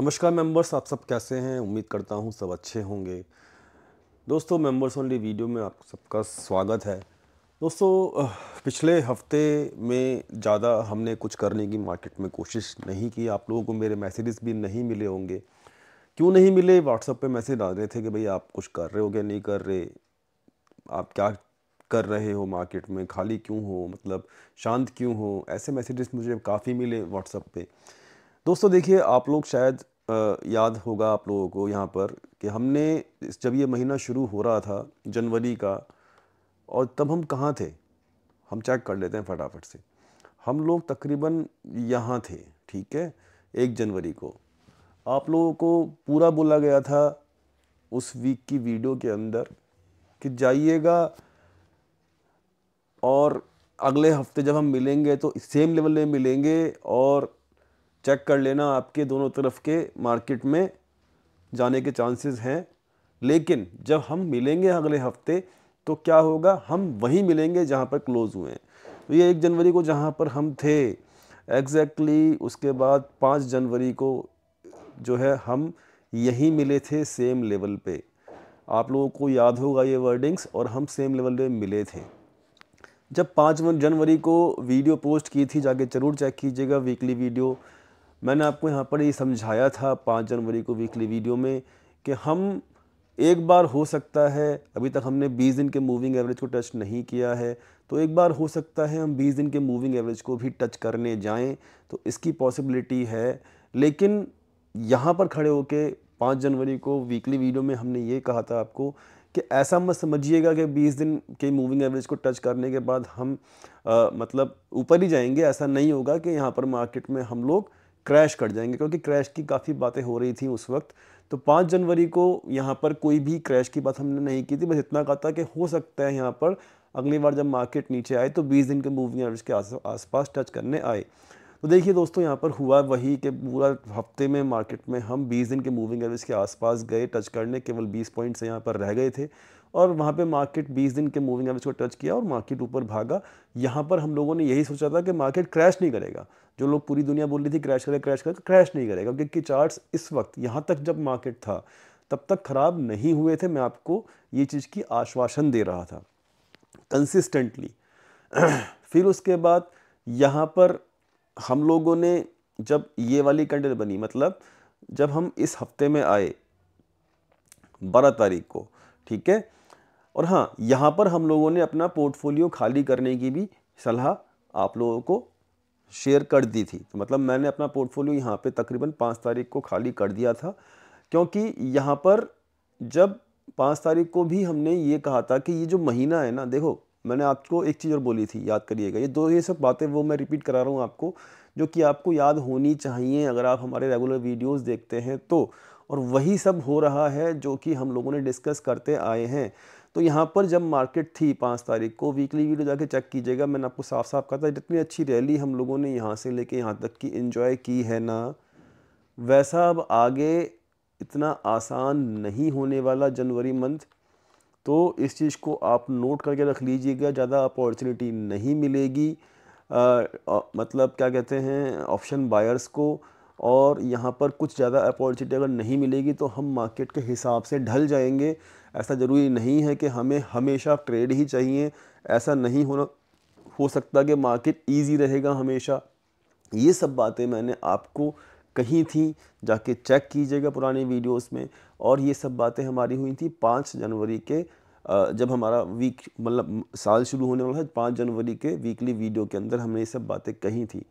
नमस्कार मेंबर्स आप सब कैसे हैं उम्मीद करता हूं सब अच्छे होंगे दोस्तों मेंबर्स ओनली वीडियो में आप सबका स्वागत है दोस्तों पिछले हफ्ते में ज़्यादा हमने कुछ करने की मार्केट में कोशिश नहीं की आप लोगों को मेरे मैसेजेस भी नहीं मिले होंगे क्यों नहीं मिले व्हाट्सअप पे मैसेज डाल रहे थे कि भाई आप कुछ कर रहे हो क्या नहीं कर रहे आप क्या कर रहे हो मार्केट में खाली क्यों हो मतलब शांत क्यों हो ऐसे मैसेजेस मुझे काफ़ी मिले व्हाट्सअप पर दोस्तों देखिए आप लोग शायद याद होगा आप लोगों को यहाँ पर कि हमने जब ये महीना शुरू हो रहा था जनवरी का और तब हम कहाँ थे हम चेक कर लेते हैं फटाफट से हम लोग तकरीबन यहाँ थे ठीक है एक जनवरी को आप लोगों को पूरा बोला गया था उस वीक की वीडियो के अंदर कि जाइएगा और अगले हफ्ते जब हम मिलेंगे तो सेम लेवल में मिलेंगे और चेक कर लेना आपके दोनों तरफ के मार्केट में जाने के चांसेस हैं लेकिन जब हम मिलेंगे अगले हफ्ते तो क्या होगा हम वहीं मिलेंगे जहाँ पर क्लोज़ हुए हैं तो ये एक जनवरी को जहाँ पर हम थे एग्जैक्टली exactly उसके बाद पाँच जनवरी को जो है हम यहीं मिले थे सेम लेवल पे आप लोगों को याद होगा ये वर्डिंग्स और हम सेम लेवल पे मिले थे जब पाँच जनवरी को वीडियो पोस्ट की थी जाके ज़रूर चेक कीजिएगा वीकली वीडियो मैंने आपको यहाँ पर ये समझाया था पाँच जनवरी को वीकली वीडियो में कि हम एक बार हो सकता है अभी तक हमने बीस दिन के मूविंग एवरेज को टच नहीं किया है तो एक बार हो सकता है हम बीस दिन के मूविंग एवरेज को भी टच करने जाएं तो इसकी पॉसिबिलिटी है लेकिन यहाँ पर खड़े होके पाँच जनवरी को वीकली वीडियो में हमने ये कहा था आपको कि ऐसा मत समझिएगा कि 20 दिन के मूविंग एवरेज को टच करने के बाद हम आ, मतलब ऊपर ही जाएंगे ऐसा नहीं होगा कि यहाँ पर मार्केट में हम लोग क्रैश कर जाएंगे क्योंकि क्रैश की काफ़ी बातें हो रही थी उस वक्त तो पाँच जनवरी को यहाँ पर कोई भी क्रैश की बात हमने नहीं की थी बस इतना कहा था कि हो सकता है यहाँ पर अगली बार जब मार्केट नीचे आए तो बीस दिन के मूविंग एवरेज के आस आसपास टच करने आए तो देखिए दोस्तों यहाँ पर हुआ वही कि पूरा हफ्ते में मार्केट में हम 20 दिन के मूविंग एवरेज के आसपास गए टच करने केवल 20 पॉइंट्स यहाँ पर रह गए थे और वहाँ पे मार्केट 20 दिन के मूविंग एवरेज को टच किया और मार्केट ऊपर भागा यहाँ पर हम लोगों ने यही सोचा था कि मार्केट क्रैश नहीं करेगा जो लोग पूरी दुनिया बोल रही थी क्रैश करे क्रैश करेगा क्रैश नहीं करेगा क्योंकि चार्ट्स इस वक्त यहाँ तक जब मार्केट था तब तक ख़राब नहीं हुए थे मैं आपको ये चीज़ की आश्वासन दे रहा था कंसिस्टेंटली फिर उसके बाद यहाँ पर हम लोगों ने जब ये वाली कैंडल बनी मतलब जब हम इस हफ्ते में आए बारह तारीख को ठीक है और हाँ यहाँ पर हम लोगों ने अपना पोर्टफोलियो खाली करने की भी सलाह आप लोगों को शेयर कर दी थी तो मतलब मैंने अपना पोर्टफोलियो यहाँ पे तकरीबन पाँच तारीख को खाली कर दिया था क्योंकि यहाँ पर जब पाँच तारीख को भी हमने ये कहा था कि ये जो महीना है ना देखो मैंने आपको एक चीज़ और बोली थी याद करिएगा ये दो ये सब बातें वो मैं रिपीट करा रहा हूँ आपको जो कि आपको याद होनी चाहिए अगर आप हमारे रेगुलर वीडियोज़ देखते हैं तो और वही सब हो रहा है जो कि हम लोगों ने डिस्कस करते आए हैं तो यहाँ पर जब मार्केट थी पाँच तारीख को वीकली वीडियो जाके चेक कीजिएगा मैंने आपको साफ साफ कहा था जितनी अच्छी रैली हम लोगों ने यहाँ से लेके यहाँ तक की इन्जॉय की है ना वैसा अब आगे इतना आसान नहीं होने वाला जनवरी मंथ तो इस चीज़ को आप नोट करके रख लीजिएगा ज़्यादा अपॉर्चुनिटी नहीं मिलेगी आ, मतलब क्या कहते हैं ऑप्शन बायर्स को और यहाँ पर कुछ ज़्यादा अपॉर्चुनिटी अगर नहीं मिलेगी तो हम मार्केट के हिसाब से ढल जाएंगे ऐसा ज़रूरी नहीं है कि हमें हमेशा ट्रेड ही चाहिए ऐसा नहीं होना हो सकता कि मार्केट ईजी रहेगा हमेशा ये सब बातें मैंने आपको कहीं थी जाके चेक कीजिएगा पुराने वीडियोस में और ये सब बातें हमारी हुई थी पाँच जनवरी के जब हमारा वीक मतलब साल शुरू होने वाला है पाँच जनवरी के वीकली वीडियो के अंदर हमने ये सब बातें कही थी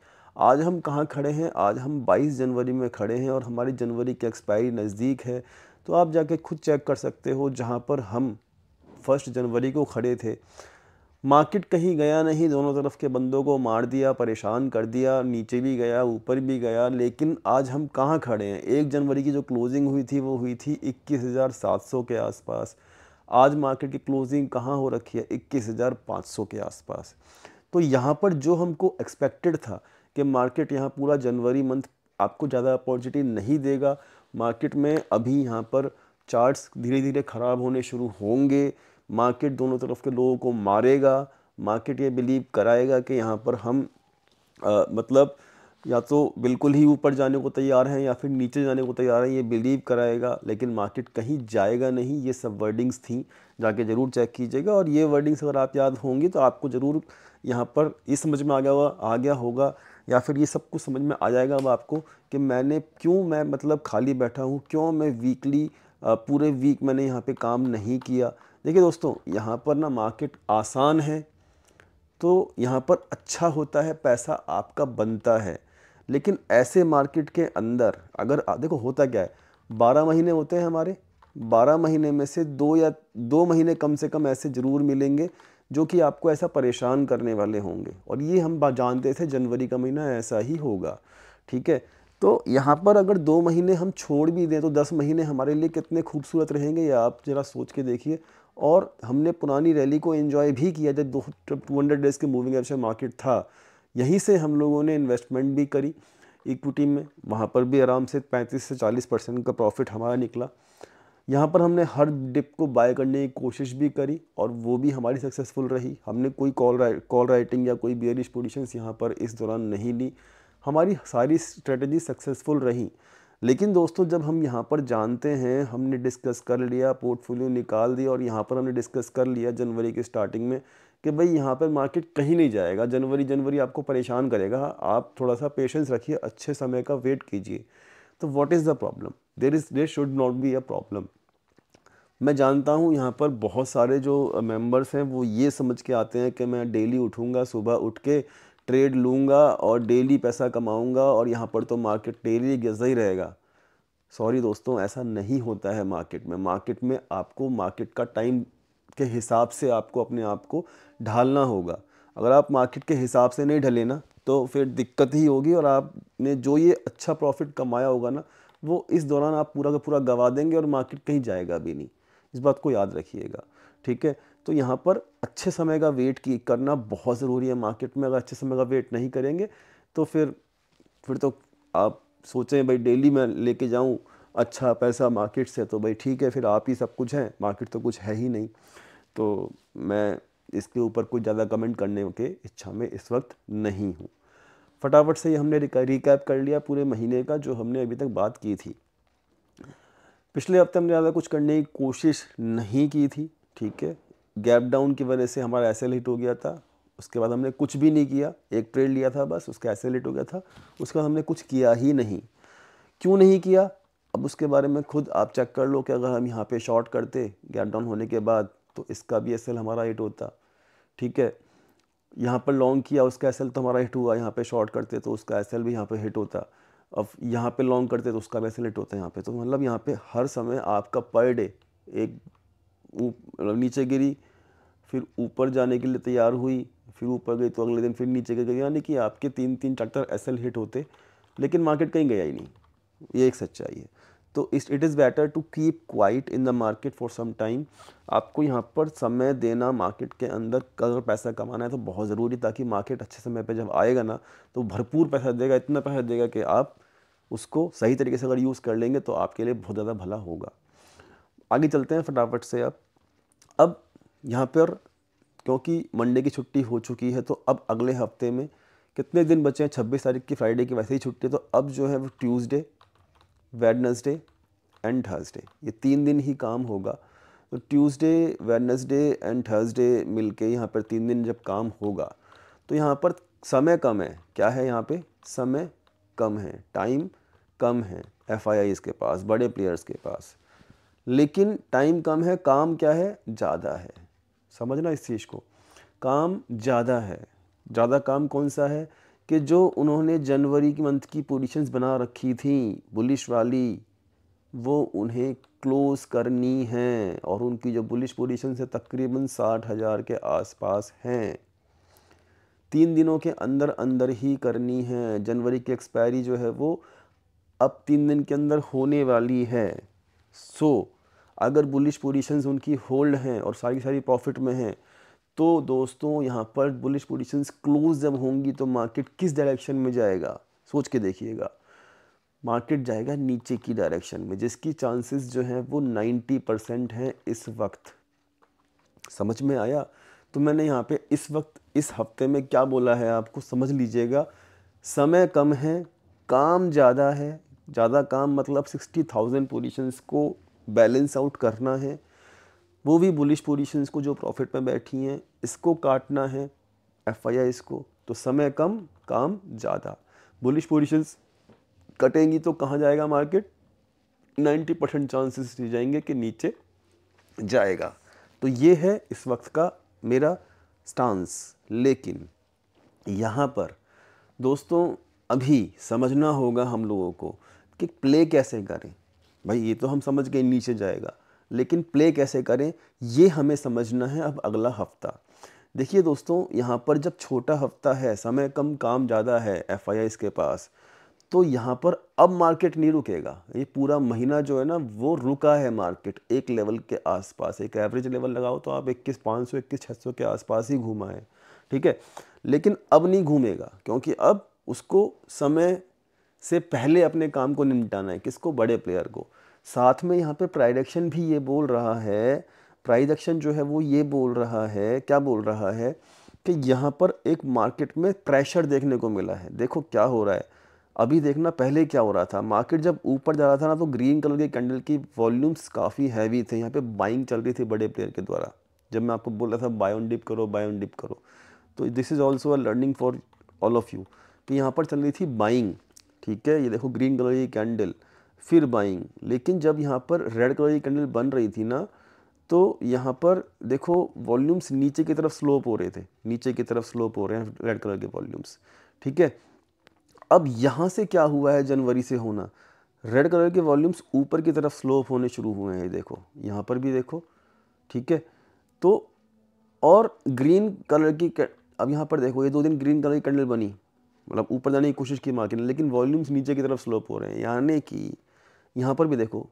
आज हम कहाँ खड़े हैं आज हम 22 जनवरी में खड़े हैं और हमारी जनवरी की एक्सपायरी नज़दीक है तो आप जाके खुद चेक कर सकते हो जहाँ पर हम फर्स्ट जनवरी को खड़े थे मार्केट कहीं गया नहीं दोनों तरफ के बंदों को मार दिया परेशान कर दिया नीचे भी गया ऊपर भी गया लेकिन आज हम कहाँ खड़े हैं एक जनवरी की जो क्लोजिंग हुई थी वो हुई थी 21,700 के आसपास आज मार्केट की क्लोजिंग कहाँ हो रखी है 21,500 के आसपास तो यहाँ पर जो हमको एक्सपेक्टेड था कि मार्केट यहाँ पूरा जनवरी मंथ आपको ज़्यादा अपॉर्चुनिटी नहीं देगा मार्केट में अभी यहाँ पर चार्ट्स धीरे धीरे ख़राब होने शुरू होंगे मार्केट दोनों तरफ के लोगों को मारेगा मार्केट ये बिलीव कराएगा कि यहाँ पर हम आ, मतलब या तो बिल्कुल ही ऊपर जाने को तैयार हैं या फिर नीचे जाने को तैयार हैं ये बिलीव कराएगा लेकिन मार्केट कहीं जाएगा नहीं ये सब वर्डिंग्स थी जाके ज़रूर चेक कीजिएगा और ये वर्डिंग्स अगर आप याद होंगी तो आपको ज़रूर यहाँ पर ये समझ में आ गया हुआ आ गया होगा या फिर ये सब कुछ समझ में आ जाएगा अब आपको कि मैंने क्यों मैं मतलब खाली बैठा हूँ क्यों मैं वीकली पूरे वीक मैंने यहाँ पे काम नहीं किया देखिए दोस्तों यहाँ पर ना मार्केट आसान है तो यहाँ पर अच्छा होता है पैसा आपका बनता है लेकिन ऐसे मार्केट के अंदर अगर देखो होता क्या है बारह महीने होते हैं हमारे बारह महीने में से दो या दो महीने कम से कम ऐसे ज़रूर मिलेंगे जो कि आपको ऐसा परेशान करने वाले होंगे और ये हम जानते थे जनवरी का महीना ऐसा ही होगा ठीक है तो यहाँ पर अगर दो महीने हम छोड़ भी दें तो दस महीने हमारे लिए कितने खूबसूरत रहेंगे ये आप ज़रा सोच के देखिए और हमने पुरानी रैली को एंजॉय भी किया जब दो टू हंड्रेड डेज़ के मूविंग एवरेज मार्केट था यहीं से हम लोगों ने इन्वेस्टमेंट भी करी इक्विटी में वहाँ पर भी आराम से पैंतीस से चालीस परसेंट का प्रॉफिट हमारा निकला यहाँ पर हमने हर डिप को बाय करने की कोशिश भी करी और वो भी हमारी सक्सेसफुल रही हमने कोई कॉल राइ कॉल राइटिंग या कोई बियरिश पोजिशंस यहाँ पर इस दौरान नहीं ली हमारी सारी स्ट्रेटजी सक्सेसफुल रही लेकिन दोस्तों जब हम यहाँ पर जानते हैं हमने डिस्कस कर लिया पोर्टफोलियो निकाल दिया और यहाँ पर हमने डिस्कस कर लिया जनवरी के स्टार्टिंग में कि भाई यहाँ पर मार्केट कहीं नहीं जाएगा जनवरी जनवरी आपको परेशान करेगा आप थोड़ा सा पेशेंस रखिए अच्छे समय का वेट कीजिए तो what is the problem there is there should not be a problem मैं जानता हूँ यहाँ पर बहुत सारे जो मेंबर्स हैं वो ये समझ के आते हैं कि मैं डेली उठूँगा सुबह उठ के ट्रेड लूँगा और डेली पैसा कमाऊँगा और यहाँ पर तो मार्केट डेली गिरता ही रहेगा सॉरी दोस्तों ऐसा नहीं होता है मार्केट में मार्केट में आपको मार्केट का टाइम के हिसाब से आपको अपने आप को ढालना होगा अगर आप मार्केट के हिसाब से नहीं ढले ना तो फिर दिक्कत ही होगी और आपने जो ये अच्छा प्रॉफिट कमाया होगा ना वो इस दौरान आप पूरा का पूरा गवा देंगे और मार्केट कहीं जाएगा भी नहीं इस बात को याद रखिएगा ठीक है तो यहाँ पर अच्छे समय का वेट की करना बहुत ज़रूरी है मार्केट में अगर अच्छे समय का वेट नहीं करेंगे तो फिर फिर तो आप सोचें भाई डेली मैं लेके जाऊँ अच्छा पैसा मार्केट से तो भाई ठीक है फिर आप ही सब कुछ हैं मार्केट तो कुछ है ही नहीं तो मैं इसके ऊपर कुछ ज़्यादा कमेंट करने के इच्छा में इस वक्त नहीं हूँ फटाफट से हमने रिकैप कर लिया पूरे महीने का जो हमने अभी तक बात की थी पिछले हफ्ते हमने ज़्यादा कुछ करने की कोशिश नहीं की थी ठीक है गैप डाउन की वजह से हमारा एस हिट हो गया था उसके बाद हमने कुछ भी नहीं किया एक ट्रेड लिया था बस उसका एस हिट हो गया था उसके बाद हमने कुछ किया ही नहीं क्यों नहीं किया अब उसके बारे में खुद आप चेक कर लो कि अगर हम यहाँ पे शॉर्ट करते गैप डाउन होने के बाद तो इसका भी एस हमारा हिट होता ठीक है यहाँ पर लॉन्ग किया उसका एस तो हमारा हिट हुआ यहाँ पर शॉर्ट करते तो उसका एस भी यहाँ पर हिट होता अब यहाँ पे लॉन्ग करते तो उसका वैसे लेट होता है यहाँ पे तो मतलब यहाँ पे हर समय आपका पर डे एक मतलब नीचे गिरी फिर ऊपर जाने के लिए तैयार हुई फिर ऊपर गई तो अगले दिन फिर नीचे गई यानी कि आपके तीन तीन ट्रैक्टर ऐसे हिट होते लेकिन मार्केट कहीं गया ही नहीं ये एक सच्चाई है तो इस it is better to keep quiet in the market for some time आपको यहाँ पर समय देना मार्केट के अंदर अगर पैसा कमाना है तो बहुत ज़रूरी ताकि मार्केट अच्छे समय पे जब आएगा ना तो भरपूर पैसा देगा इतना पैसा देगा कि आप उसको सही तरीके से अगर यूज़ कर लेंगे तो आपके लिए बहुत ज़्यादा भला होगा आगे चलते हैं फटाफट से अब अब यहाँ पर क्योंकि मंडे की छुट्टी हो चुकी है तो अब अगले हफ्ते में कितने दिन बचे हैं छब्बीस तारीख की फ्राइडे की वैसे ही छुट्टी तो अब जो है वो ट्यूसडे वेडनसडे एंड थर्सडे ये तीन दिन ही काम होगा तो ट्यूसडे वेडनसडे एंड थर्सडे मिल के यहाँ पर तीन दिन जब काम होगा तो यहाँ पर समय कम है क्या है यहाँ पे समय कम है टाइम कम है एफ आई आई इसके पास बड़े प्लेयर्स के पास लेकिन टाइम कम है काम क्या है ज़्यादा है समझना इस चीज़ को काम ज़्यादा है ज़्यादा काम कौन सा है कि जो उन्होंने जनवरी की मंथ की पोजीशंस बना रखी थी बुलिश वाली वो उन्हें क्लोज़ करनी हैं और उनकी जो बुलिश पोजीशन है तकरीबन साठ हज़ार के आसपास हैं तीन दिनों के अंदर अंदर ही करनी है जनवरी की एक्सपायरी जो है वो अब तीन दिन के अंदर होने वाली है सो so, अगर बुलिश पोजीशंस उनकी होल्ड हैं और सारी सारी प्रॉफिट में हैं तो दोस्तों यहाँ पर बुलिश पोजिशंस क्लोज जब होंगी तो मार्केट किस डायरेक्शन में जाएगा सोच के देखिएगा मार्केट जाएगा नीचे की डायरेक्शन में जिसकी चांसेस जो हैं वो 90 परसेंट हैं इस वक्त समझ में आया तो मैंने यहाँ पे इस वक्त इस हफ्ते में क्या बोला है आपको समझ लीजिएगा समय कम है काम ज़्यादा है ज़्यादा काम मतलब सिक्सटी थाउजेंड पोजिशंस को बैलेंस आउट करना है वो भी बुलिश पोजीशंस को जो प्रॉफिट में बैठी हैं इसको काटना है एफ इसको तो समय कम काम ज़्यादा बुलिश पोजीशंस कटेंगी तो कहाँ जाएगा मार्केट 90 परसेंट चांसेस दिए जाएंगे कि नीचे जाएगा तो ये है इस वक्त का मेरा स्टांस लेकिन यहाँ पर दोस्तों अभी समझना होगा हम लोगों को कि प्ले कैसे करें भाई ये तो हम समझ गए नीचे जाएगा लेकिन प्ले कैसे करें ये हमें समझना है अब अगला हफ्ता देखिए दोस्तों यहाँ पर जब छोटा हफ्ता है समय कम काम ज़्यादा है एफ के पास तो यहाँ पर अब मार्केट नहीं रुकेगा ये पूरा महीना जो है ना वो रुका है मार्केट एक लेवल के आसपास एक एवरेज लेवल लगाओ तो आप इक्कीस पाँच सौ इक्कीस छः सौ के आसपास ही घूमा है ठीक है लेकिन अब नहीं घूमेगा क्योंकि अब उसको समय से पहले अपने काम को निपटाना है किसको बड़े प्लेयर को साथ में यहाँ पे प्राइड एक्शन भी ये बोल रहा है प्राइड एक्शन जो है वो ये बोल रहा है क्या बोल रहा है कि यहाँ पर एक मार्केट में प्रेशर देखने को मिला है देखो क्या हो रहा है अभी देखना पहले क्या हो रहा था मार्केट जब ऊपर जा रहा था ना तो ग्रीन कलर के कैंडल की वॉल्यूम्स काफ़ी हैवी थे यहाँ पे बाइंग चल रही थी बड़े प्लेयर के द्वारा जब मैं आपको बोल रहा था बाय ऑन डिप करो बाय ऑन डिप करो तो this is also a learning for all of you तो यहाँ पर चल रही थी बाइंग ठीक है ये देखो ग्रीन कलर की कैंडल फिर बाइंग लेकिन जब यहाँ पर रेड कलर की कैंडल बन रही थी ना तो यहाँ पर देखो वॉल्यूम्स नीचे की तरफ स्लोप हो रहे थे नीचे की तरफ स्लोप हो रहे हैं रेड कलर के वॉल्यूम्स ठीक है अब यहाँ से क्या हुआ है जनवरी से होना रेड कलर के वॉल्यूम्स ऊपर की तरफ स्लोप होने शुरू हुए हैं देखो यहाँ पर भी देखो ठीक है तो और ग्रीन कलर की अब यहाँ पर देखो ये दो दिन ग्रीन कलर की कैंडल बनी मतलब ऊपर जाने की कोशिश की मार्केट ने लेकिन वॉल्यूम्स नीचे की तरफ स्लोप हो रहे हैं यानी कि यहाँ पर भी देखो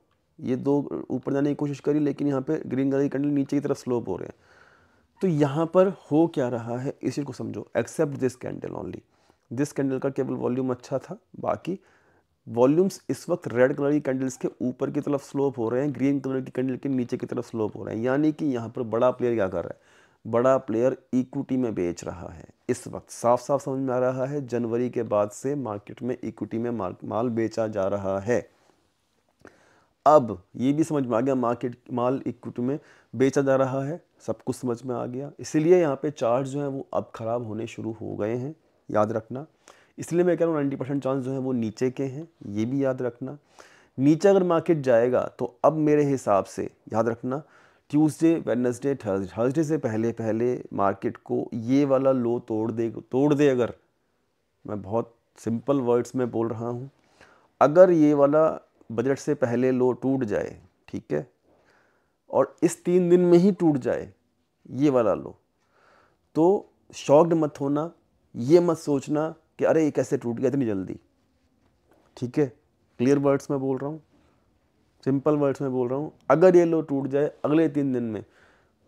ये दो ऊपर जाने की कोशिश करी लेकिन यहाँ पे ग्रीन कलर की कैंडल नीचे की तरफ स्लोप हो रहे हैं तो यहाँ पर हो क्या रहा है इसी को समझो except this candle only this candle का केवल वॉल्यूम अच्छा था बाकी वॉल्यूम्स इस वक्त रेड कलर की कैंडल्स के ऊपर की तरफ स्लोप हो रहे हैं ग्रीन कलर की कैंडल के नीचे की तरफ स्लोप हो रहे हैं यानी कि यहाँ पर बड़ा प्लेयर क्या कर रहा है बड़ा प्लेयर इक्विटी में बेच रहा है इस वक्त साफ साफ समझ में आ रहा है जनवरी के बाद से मार्केट में इक्विटी में माल बेचा जा रहा है अब ये भी समझ में आ गया मार्केट माल इक्विटी में बेचा जा रहा है सब कुछ समझ में आ गया इसीलिए यहाँ पे चार्ट जो है वो अब ख़राब होने शुरू हो गए हैं याद रखना इसलिए मैं कह रहा हूँ नाइन्टी परसेंट चांस जो है वो नीचे के हैं ये भी याद रखना नीचे अगर मार्केट जाएगा तो अब मेरे हिसाब से याद रखना ट्यूसडे वेडनेसडे थर्सडे थर्सडे से पहले पहले मार्केट को ये वाला लो तोड़ दे तोड़ दे अगर मैं बहुत सिंपल वर्ड्स में बोल रहा हूँ अगर ये वाला बजट से पहले लो टूट जाए ठीक है और इस तीन दिन में ही टूट जाए ये वाला लो तो शॉक्ड मत होना ये मत सोचना कि अरे ये कैसे टूट गया इतनी जल्दी ठीक है क्लियर वर्ड्स में बोल रहा हूँ सिंपल वर्ड्स में बोल रहा हूँ अगर ये लो टूट जाए अगले तीन दिन में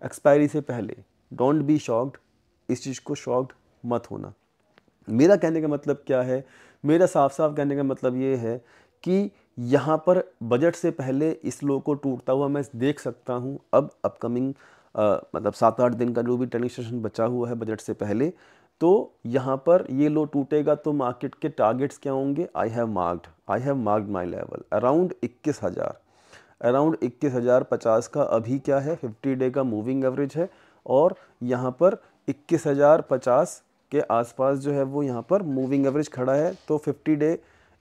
एक्सपायरी से पहले डोंट बी शॉक्ड इस चीज़ को शॉक्ड मत होना मेरा कहने का मतलब क्या है मेरा साफ साफ कहने का मतलब ये है कि यहाँ पर बजट से पहले इस लो को टूटता हुआ मैं देख सकता हूँ अब अपकमिंग मतलब सात आठ दिन का जो भी ट्रेनिंग सेशन बचा हुआ है बजट से पहले तो यहाँ पर ये लो टूटेगा तो मार्केट के टारगेट्स क्या होंगे I have marked I have marked my level around इक्कीस हज़ार अराउंड इक्कीस हज़ार पचास का अभी क्या है फिफ्टी डे का मूविंग एवरेज है और यहाँ पर इक्कीस हज़ार पचास के आसपास जो है वो यहाँ पर मूविंग एवरेज खड़ा है तो फिफ्टी डे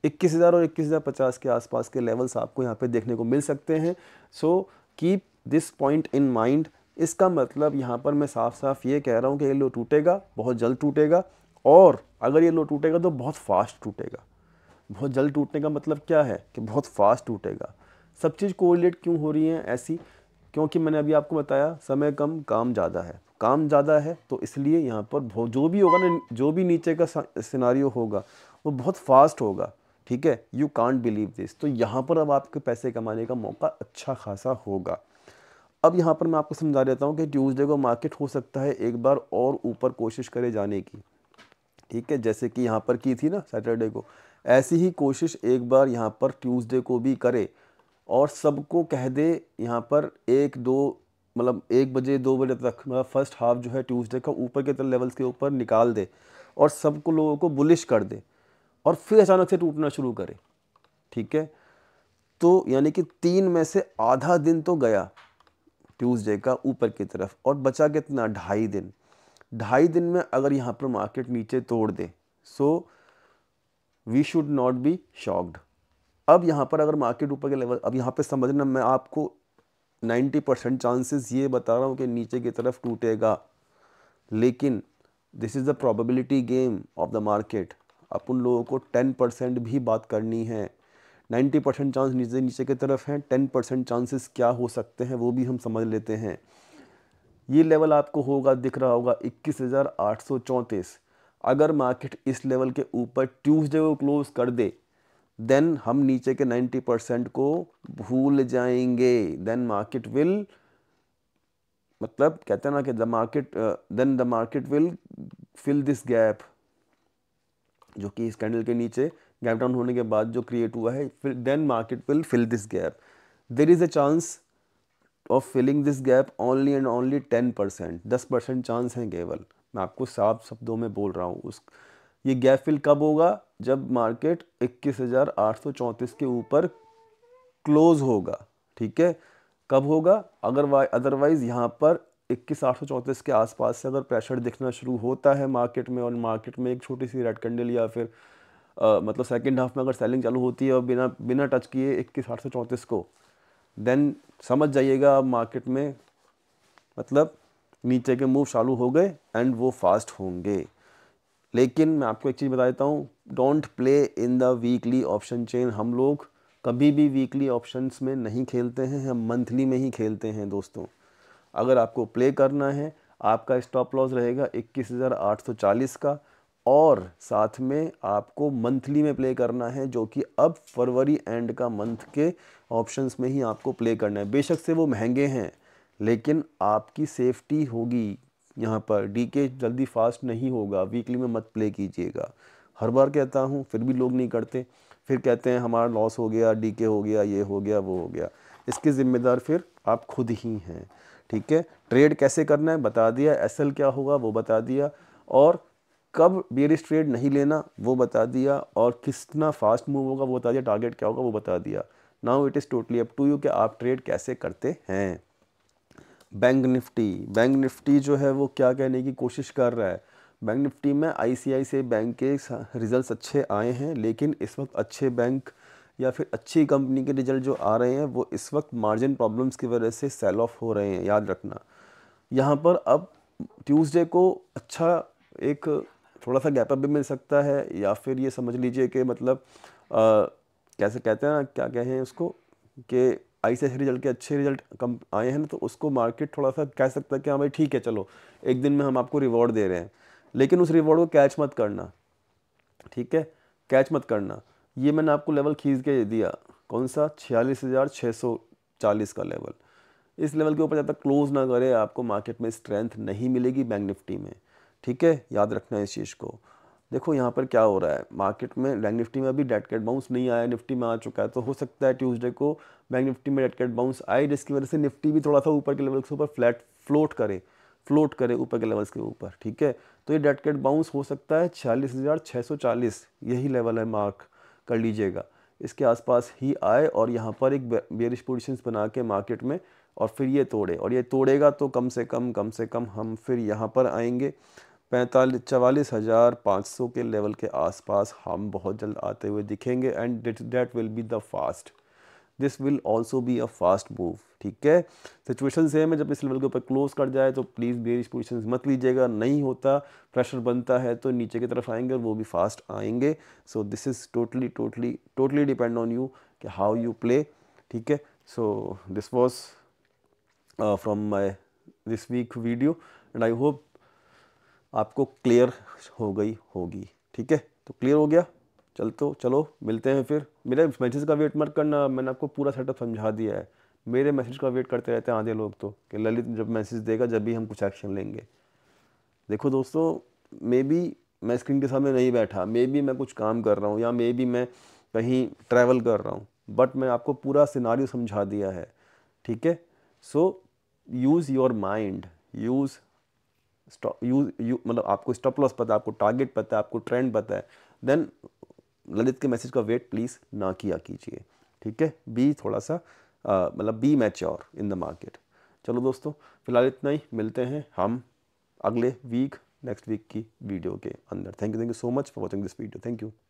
इक्कीस हज़ार और इक्कीस हज़ार पचास के आसपास के लेवल्स आपको यहाँ पे देखने को मिल सकते हैं so keep this point in mind इसका मतलब यहाँ पर मैं साफ साफ ये कह रहा हूँ कि ये लो टूटेगा बहुत जल्द टूटेगा और अगर ये लो टूटेगा तो बहुत फास्ट टूटेगा बहुत जल्द टूटने का मतलब क्या है कि बहुत फास्ट टूटेगा सब चीज़ कोरिलेट क्यों हो रही है ऐसी क्योंकि मैंने अभी आपको बताया समय कम काम ज़्यादा है काम ज़्यादा है तो इसलिए यहाँ पर जो भी होगा ना जो भी नीचे का सिनारियो होगा वो बहुत फास्ट होगा ठीक है यू कॉन्ट बिलीव दिस तो यहाँ पर अब आपके पैसे कमाने का मौका अच्छा खासा होगा अब यहाँ पर मैं आपको समझा देता हूँ कि ट्यूसडे को मार्केट हो सकता है एक बार और ऊपर कोशिश करे जाने की ठीक है जैसे कि यहाँ पर की थी ना सैटरडे को ऐसी ही कोशिश एक बार यहाँ पर ट्यूसडे को भी करे और सबको कह दे यहाँ पर एक दो मतलब एक बजे दो बजे तक मतलब फर्स्ट हाफ जो है ट्यूसडे का ऊपर के लेवल्स के ऊपर निकाल दे और सबको लोगों को बुलिश कर दे और फिर अचानक से टूटना शुरू करे ठीक है तो यानी कि तीन में से आधा दिन तो गया ट्यूसडे का ऊपर की तरफ और बचा कितना ढाई दिन ढाई दिन में अगर यहाँ पर मार्केट नीचे तोड़ दे so we should not be shocked अब यहाँ पर अगर मार्केट ऊपर के लेवल अब यहाँ पे समझना मैं आपको 90 परसेंट चांसेस ये बता रहा हूँ कि नीचे की तरफ टूटेगा लेकिन this is the probability game of the market अपन लोगों को टेन परसेंट भी बात करनी है नाइन्टी परसेंट चांस नीचे नीचे की तरफ हैं टेन परसेंट चांसेस क्या हो सकते हैं वो भी हम समझ लेते हैं ये लेवल आपको होगा दिख रहा होगा इक्कीस हज़ार आठ सौ चौंतीस अगर मार्केट इस लेवल के ऊपर ट्यूसडे को क्लोज़ कर दे देन हम नीचे के नाइन्टी परसेंट को भूल जाएंगे देन मार्केट विल मतलब कहते हैं ना कि the market then the market will fill this gap जो कि इस कैंडल के नीचे गैप डाउन होने के बाद जो क्रिएट हुआ है फिर then market will fill this gap there is a chance of filling this gap only and only ten percent दस परसेंट चांस हैं केवल मैं आपको साफ शब्दों में बोल रहा हूँ उस ये गैप फिल कब होगा जब मार्केट इक्कीस हज़ार आठ सौ चौंतीस के ऊपर क्लोज होगा ठीक है कब होगा अगर अदरवाइज़ यहाँ पर इक्कीस आठ सौ चौंतीस के आसपास से अगर प्रेशर दिखना शुरू होता है मार्केट में और मार्केट में एक छोटी सी रेड कैंडल या फिर आ, मतलब सेकेंड हाफ में अगर सेलिंग चालू होती है और बिना बिना टच किए इक्कीस आठ सौ चौंतीस को देन समझ जाइएगा आप मार्केट में मतलब नीचे के मूव चालू हो गए एंड वो फास्ट होंगे लेकिन मैं आपको एक चीज़ बता देता हूँ don't play in the weekly option chain हम लोग कभी भी वीकली ऑप्शंस में नहीं खेलते हैं हम मंथली में ही खेलते हैं दोस्तों अगर आपको प्ले करना है आपका स्टॉप लॉस रहेगा 21,840 का और साथ में आपको मंथली में प्ले करना है जो कि अब फरवरी एंड का मंथ के ऑप्शंस में ही आपको प्ले करना है बेशक से वो महंगे हैं लेकिन आपकी सेफ्टी होगी यहाँ पर डी के जल्दी फास्ट नहीं होगा वीकली में मत प्ले कीजिएगा हर बार कहता हूँ फिर भी लोग नहीं करते फिर कहते हैं हमारा लॉस हो गया डी के हो गया ये हो गया वो हो गया इसके ज़िम्मेदार फिर आप खुद ही हैं ठीक है ट्रेड कैसे करना है बता दिया एस क्या होगा वो बता दिया और कब बियरिश ट्रेड नहीं लेना वो बता दिया और कितना फास्ट मूव होगा वो बता दिया टारगेट क्या होगा वो बता दिया now it is totally up to you कि आप ट्रेड कैसे करते हैं बैंक निफ्टी बैंक निफ्टी जो है वो क्या कहने की कोशिश कर रहा है बैंक निफ्टी में आई बैंक के रिज़ल्ट अच्छे आए हैं लेकिन इस वक्त अच्छे बैंक या फिर अच्छी कंपनी के रिजल्ट जो आ रहे हैं वो इस वक्त मार्जिन प्रॉब्लम्स की वजह से सेल ऑफ हो रहे हैं याद रखना यहाँ पर अब ट्यूसडे को अच्छा एक थोड़ा सा गैपअप भी मिल सकता है या फिर ये समझ लीजिए कि मतलब आ, कैसे कहते हैं ना क्या कहें उसको कि आई से रिजल्ट के अच्छे रिजल्ट कम आए हैं ना तो उसको मार्केट थोड़ा सा कह सकता है कि हाँ भाई ठीक है चलो एक दिन में हम आपको रिवॉर्ड दे रहे हैं लेकिन उस रिवॉर्ड को कैच मत करना ठीक है कैच मत करना ये मैंने आपको लेवल खींच के दिया कौन सा छियालीस हज़ार छः सौ चालीस का लेवल इस लेवल के ऊपर जब तक क्लोज ना करे आपको मार्केट में स्ट्रेंथ नहीं मिलेगी बैंक निफ्टी में ठीक है याद रखना इस चीज़ को देखो यहाँ पर क्या हो रहा है मार्केट में बैंक निफ्टी में अभी डेट कैट बाउंस नहीं आया निफ्टी में आ चुका है तो हो सकता है ट्यूसडे को बैंक निफ्टी में डेट कैट बाउंस आए जिसकी वजह से निफ्टी भी थोड़ा सा ऊपर के लेवल के ऊपर फ्लैट फ्लोट करे फ्लोट करे ऊपर के लेवल्स के ऊपर ठीक है तो ये डेट कैट बाउंस हो सकता है छियालीस हज़ार छः सौ चालीस यही लेवल है मार्क कर लीजिएगा इसके आसपास ही आए और यहाँ पर एक बेरिश पोजिशन बना के मार्केट में और फिर ये तोड़े और ये तोड़ेगा तो कम से कम कम से कम हम फिर यहाँ पर आएंगे पैंतालीस चवालीस हज़ार पाँच सौ के लेवल के आसपास हम बहुत जल्द आते हुए दिखेंगे and that will be the fast this will also be a fast move ठीक है सिचुएशन सेम है जब इस लेवल के ऊपर क्लोज कर जाए तो प्लीज़ बेरिश पोजिशन मत लीजिएगा नहीं होता प्रेशर बनता है तो नीचे की तरफ आएंगे और वो भी फास्ट आएंगे so this is totally totally totally depend on you कि हाउ यू प्ले ठीक है so this was from my this week video and I hope आपको क्लियर हो गई होगी ठीक है तो क्लियर हो गया चल तो चलो मिलते हैं फिर मेरे मैसेज का वेट मत करना मैंने आपको पूरा सेटअप समझा दिया है मेरे मैसेज का वेट करते रहते हैं आधे लोग तो कि ललित जब मैसेज देगा जब भी हम कुछ एक्शन लेंगे देखो दोस्तों मे बी मैं स्क्रीन के सामने नहीं बैठा मे बी मैं कुछ काम कर रहा हूँ या मे बी मैं कहीं ट्रैवल कर रहा हूँ बट मैं आपको पूरा सिनारी समझा दिया है ठीक है so use your mind use use मतलब आपको स्टॉप लॉस पता है आपको टारगेट पता है आपको ट्रेंड पता है देन ललित के मैसेज का वेट प्लीज़ ना किया कीजिए ठीक है बी थोड़ा सा मतलब be mature in the market चलो दोस्तों फिलहाल इतना ही मिलते हैं हम अगले वीक नेक्स्ट वीक की वीडियो के अंदर thank you thank you so much for watching this video thank you